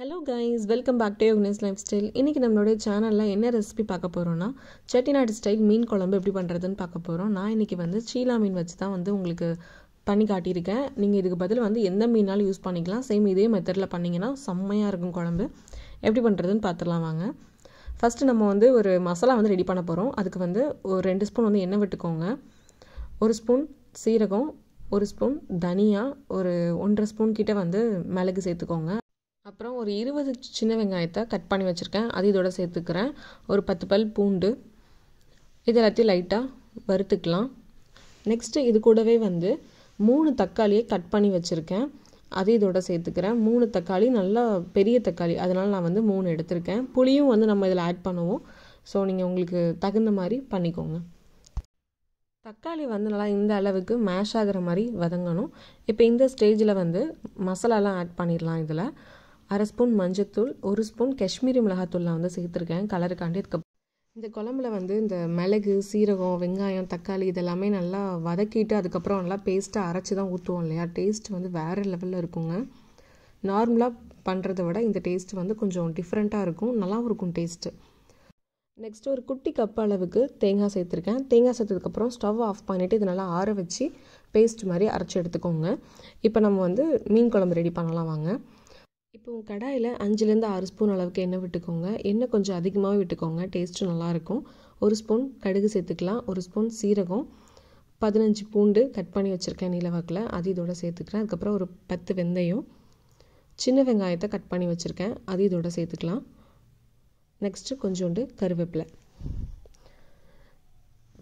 hello guys welcome back to யோகனேஸ் lifestyle இன்றைக்கி நம்மளுடைய சேனலில் என்ன ரெசிபி பார்க்க போகிறோன்னா செட்டிநாடு ஸ்டைல் மீன் குழம்பு எப்படி பண்ணுறதுன்னு பார்க்க போகிறோம் நான் இன்றைக்கி வந்து சீலா மீன் வச்சு தான் வந்து உங்களுக்கு பண்ணி காட்டியிருக்கேன் நீங்கள் இதுக்கு பதில் வந்து எந்த மீனாலும் யூஸ் பண்ணிக்கலாம் சேம் இதே மெத்தடில் பண்ணிங்கன்னா செம்மையாக இருக்கும் குழம்பு எப்படி பண்ணுறதுன்னு பார்த்துடலாம் வாங்க ஃபஸ்ட்டு நம்ம வந்து ஒரு மசாலா வந்து ரெடி பண்ண போகிறோம் அதுக்கு வந்து ஒரு ரெண்டு ஸ்பூன் வந்து எண்ணெய் விட்டுக்கோங்க ஒரு ஸ்பூன் சீரகம் ஒரு ஸ்பூன் தனியாக ஒரு ஒன்றரை ஸ்பூன் கிட்டே வந்து மிளகு சேர்த்துக்கோங்க அப்புறம் ஒரு இருபது சின்ன வெங்காயத்தை கட் பண்ணி வச்சுருக்கேன் அது இதோட சேர்த்துக்கிறேன் ஒரு பத்து பல் பூண்டு இது எல்லாத்தையும் லைட்டாக வறுத்துக்கலாம் நெக்ஸ்ட்டு இது கூடவே வந்து மூணு தக்காளியை கட் பண்ணி வச்சுருக்கேன் அது இதோட சேர்த்துக்கிறேன் மூணு தக்காளி நல்லா பெரிய தக்காளி அதனால் நான் வந்து மூணு எடுத்திருக்கேன் புளியும் வந்து நம்ம இதில் ஆட் பண்ணுவோம் ஸோ நீங்கள் உங்களுக்கு தகுந்த மாதிரி பண்ணிக்கோங்க தக்காளி வந்து நல்லா இந்த அளவுக்கு மேஷ் ஆகிற மாதிரி வதங்கணும் இப்போ இந்த ஸ்டேஜில் வந்து மசாலாலாம் ஆட் பண்ணிடலாம் இதில் அரை ஸ்பூன் மஞ்சத்தூள் ஒரு ஸ்பூன் காஷ்மீரி மிளகாத்தூள் நான் வந்து சேர்த்துருக்கேன் கலருக்காண்டி இருக்க இந்த குழம்புல வந்து இந்த மிளகு சீரகம் வெங்காயம் தக்காளி இதெல்லாமே நல்லா வதக்கிட்டு அதுக்கப்புறம் நல்லா பேஸ்ட்டாக அரைச்சி தான் ஊற்றுவோம் இல்லையா டேஸ்ட் வந்து வேறு லெவலில் இருக்குங்க நார்மலாக பண்ணுறத விட இந்த டேஸ்ட் வந்து கொஞ்சம் டிஃப்ரெண்ட்டாக இருக்கும் நல்லாவும் இருக்கும் டேஸ்ட்டு நெக்ஸ்ட்டு ஒரு குட்டி கப் அளவுக்கு தேங்காய் சேர்த்துருக்கேன் தேங்காய் சேர்த்ததுக்கப்புறம் ஸ்டவ் ஆஃப் பண்ணிவிட்டு இது நல்லா ஆற வச்சு பேஸ்ட் மாதிரி அரைச்சி எடுத்துக்கோங்க இப்போ நம்ம வந்து மீன் குழம்பு ரெடி பண்ணலாம் வாங்க இப்போ உங்கள் கடாயில் அஞ்சுலேருந்து ஆறு ஸ்பூன் அளவுக்கு எண்ணெய் விட்டுக்கோங்க எண்ணெய் கொஞ்சம் அதிகமாக விட்டுக்கோங்க டேஸ்ட்டு நல்லாயிருக்கும் ஒரு ஸ்பூன் கடுகு சேர்த்துக்கலாம் ஒரு ஸ்பூன் சீரகம் பதினஞ்சு பூண்டு கட் பண்ணி வச்சுருக்கேன் நீலவாக்கில் அது இதோட சேர்த்துக்கிறேன் அதுக்கப்புறம் ஒரு பத்து வெந்தயம் சின்ன வெங்காயத்தை கட் பண்ணி வச்சுருக்கேன் அது இதோட சேர்த்துக்கலாம் நெக்ஸ்ட்டு கொஞ்சோண்டு கருவேப்பிலை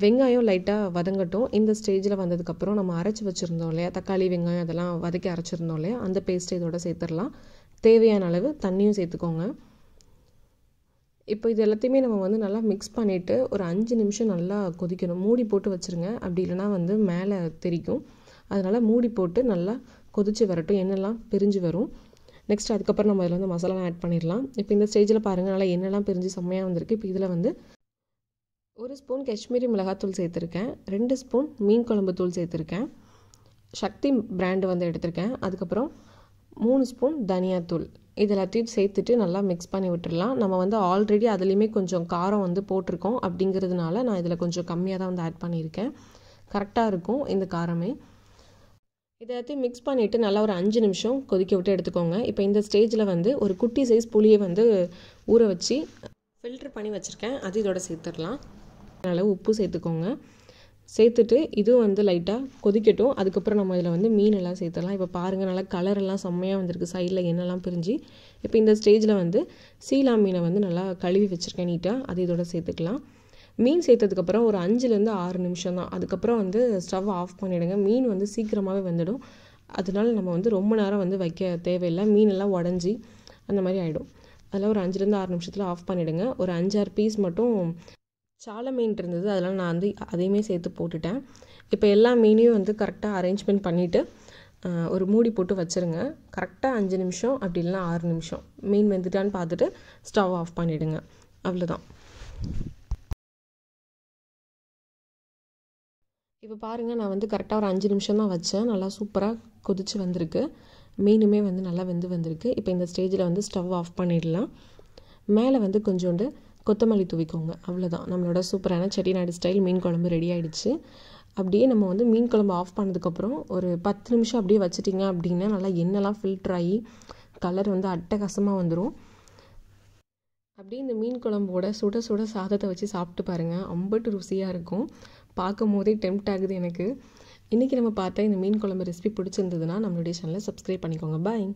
வெங்காயம் லைட்டாக வதங்கட்டும் இந்த ஸ்டேஜில் வந்ததுக்கப்புறம் நம்ம அரைச்சி வச்சுருந்தோம் இல்லையா தக்காளி வெங்காயம் அதெல்லாம் வதக்கி அரைச்சிருந்தோம் இல்லையா அந்த பேஸ்ட்டை இதோட சேர்த்துடலாம் தேவையான அளவு தண்ணியும் சேர்த்துக்கோங்க இப்போ இது எல்லாத்தையுமே நம்ம வந்து நல்லா மிக்ஸ் பண்ணிவிட்டு ஒரு அஞ்சு நிமிஷம் நல்லா கொதிக்கணும் மூடி போட்டு வச்சுருங்க அப்படி இல்லைனா வந்து மேலே தெரிக்கும் அதனால் மூடி போட்டு நல்லா கொதித்து வரட்டும் எண்ணெய்லாம் பிரிஞ்சு வரும் நெக்ஸ்ட் அதுக்கப்புறம் நம்ம இதில் வந்து மசாலாலாம் ஆட் பண்ணிடலாம் இப்போ இந்த ஸ்டேஜில் பாருங்கள் நல்லா என்னெல்லாம் பிரிஞ்சு செம்மையாக வந்திருக்கு இப்போ இதில் வந்து ஒரு ஸ்பூன் காஷ்மீரி மிளகாத்தூள் சேர்த்துருக்கேன் ரெண்டு ஸ்பூன் மீன் குழம்பு தூள் சேர்த்துருக்கேன் சக்தி பிராண்டு வந்து எடுத்திருக்கேன் அதுக்கப்புறம் மூணு ஸ்பூன் தனியாத்தூள் இது எல்லாத்தையும் சேர்த்துட்டு நல்லா மிக்ஸ் பண்ணி விட்டுடலாம் நம்ம வந்து ஆல்ரெடி அதுலேயுமே கொஞ்சம் காரம் வந்து போட்டிருக்கோம் அப்படிங்கிறதுனால நான் இதில் கொஞ்சம் கம்மியாக தான் வந்து ஆட் பண்ணியிருக்கேன் கரெக்டாக இருக்கும் இந்த காரமே இதை எல்லாத்தையும் மிக்ஸ் பண்ணிவிட்டு நல்லா ஒரு அஞ்சு நிமிஷம் கொதிக்க விட்டு எடுத்துக்கோங்க இப்போ இந்த ஸ்டேஜில் வந்து ஒரு குட்டி சைஸ் புளியை வந்து ஊற வச்சு ஃபில்ட்ரு பண்ணி வச்சுருக்கேன் அது இதோட சேர்த்துடலாம் அதனால் உப்பு சேர்த்துக்கோங்க சேர்த்துட்டு இதுவும் வந்து லைட்டாக கொதிக்கட்டும் அதுக்கப்புறம் நம்ம இதில் வந்து மீனெல்லாம் சேர்த்துடலாம் இப்போ பாருங்கள் நல்லா கலரெல்லாம் செம்மையாக வந்திருக்கு சைடில் எண்ணெய்லாம் பிரிஞ்சு இப்போ இந்த ஸ்டேஜில் வந்து சீலா மீனை வந்து நல்லா கழுவி வச்சுருக்கேன் நீட்டாக அது இதோட சேர்த்துக்கலாம் மீன் சேர்த்ததுக்கப்புறம் ஒரு அஞ்சுலேருந்து ஆறு நிமிஷம் தான் அதுக்கப்புறம் வந்து ஸ்டவ் ஆஃப் பண்ணிவிடுங்க மீன் வந்து சீக்கிரமாகவே வந்துடும் அதனால நம்ம வந்து ரொம்ப நேரம் வந்து வைக்க தேவையில்லை மீனெல்லாம் உடஞ்சி அந்த மாதிரி ஆகிடும் அதெல்லாம் ஒரு அஞ்சுலேருந்து ஆறு நிமிஷத்தில் ஆஃப் பண்ணிவிடுங்க ஒரு அஞ்சாறு பீஸ் மட்டும் சால மீன் இருந்தது அதெல்லாம் நான் வந்து அதையுமே சேர்த்து போட்டுட்டேன் இப்போ எல்லா மீனையும் வந்து கரெக்டாக அரேஞ்ச்மெண்ட் பண்ணிவிட்டு ஒரு மூடி போட்டு வச்சுருங்க கரெக்டாக அஞ்சு நிமிஷம் அப்படி இல்லைனா ஆறு நிமிஷம் மீன் வெந்துட்டான்னு பார்த்துட்டு ஸ்டவ் ஆஃப் பண்ணிவிடுங்க அவ்வளோதான் இப்போ பாருங்கள் நான் வந்து கரெக்டாக ஒரு அஞ்சு நிமிஷம் தான் வச்சேன் நல்லா சூப்பராக கொதித்து வந்திருக்கு மீனுமே வந்து நல்லா வெந்து வந்திருக்கு இப்போ இந்த ஸ்டேஜில் வந்து ஸ்டவ் ஆஃப் பண்ணிடலாம் மேலே வந்து கொஞ்சோண்டு கொத்தமல்லி தூவிக்கோங்க அவ்வளோதான் நம்மளோட சூப்பரான செட்டிநாடு ஸ்டைல் மீன் குழம்பு ரெடி ஆகிடுச்சு அப்படியே நம்ம வந்து மீன் குழம்பு ஆஃப் பண்ணதுக்கப்புறம் ஒரு பத்து நிமிஷம் அப்படியே வச்சுட்டிங்க அப்படின்னா நல்லா எண்ணெய்லாம் ஃபில்ட்ரு ஆகி கலர் வந்து அட்டகாசமாக வந்துடும் அப்படியே இந்த மீன் குழம்போட சுட சுட சாதத்தை வச்சு சாப்பிட்டு பாருங்கள் அம்பட்டு ருசியாக இருக்கும் பார்க்கும் போதே டெம்ட் ஆகுது எனக்கு இன்றைக்கி நம்ம பார்த்தா இந்த மீன் குழம்பு ரெசிபி பிடிச்சிருந்ததுன்னா நம்மளுடைய சேனலை சப்ஸ்கிரைப் பண்ணிக்கோங்க பாய்